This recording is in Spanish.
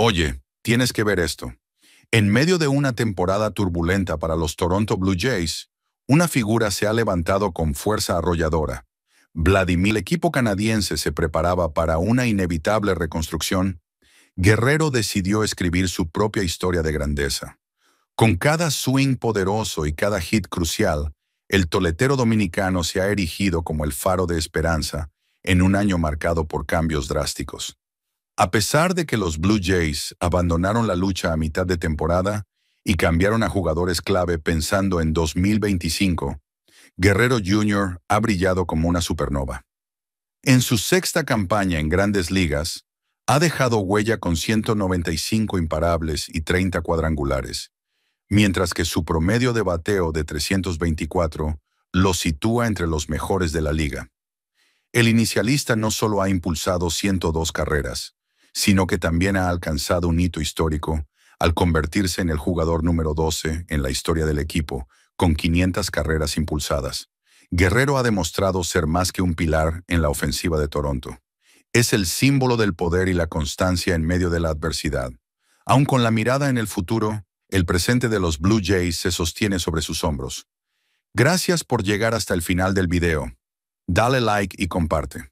Oye, tienes que ver esto. En medio de una temporada turbulenta para los Toronto Blue Jays, una figura se ha levantado con fuerza arrolladora. Vladimir, el equipo canadiense se preparaba para una inevitable reconstrucción. Guerrero decidió escribir su propia historia de grandeza. Con cada swing poderoso y cada hit crucial, el toletero dominicano se ha erigido como el faro de esperanza en un año marcado por cambios drásticos. A pesar de que los Blue Jays abandonaron la lucha a mitad de temporada y cambiaron a jugadores clave pensando en 2025, Guerrero Jr. ha brillado como una supernova. En su sexta campaña en grandes ligas, ha dejado huella con 195 imparables y 30 cuadrangulares, mientras que su promedio de bateo de 324 lo sitúa entre los mejores de la liga. El inicialista no solo ha impulsado 102 carreras, sino que también ha alcanzado un hito histórico al convertirse en el jugador número 12 en la historia del equipo, con 500 carreras impulsadas. Guerrero ha demostrado ser más que un pilar en la ofensiva de Toronto. Es el símbolo del poder y la constancia en medio de la adversidad. Aun con la mirada en el futuro, el presente de los Blue Jays se sostiene sobre sus hombros. Gracias por llegar hasta el final del video. Dale like y comparte.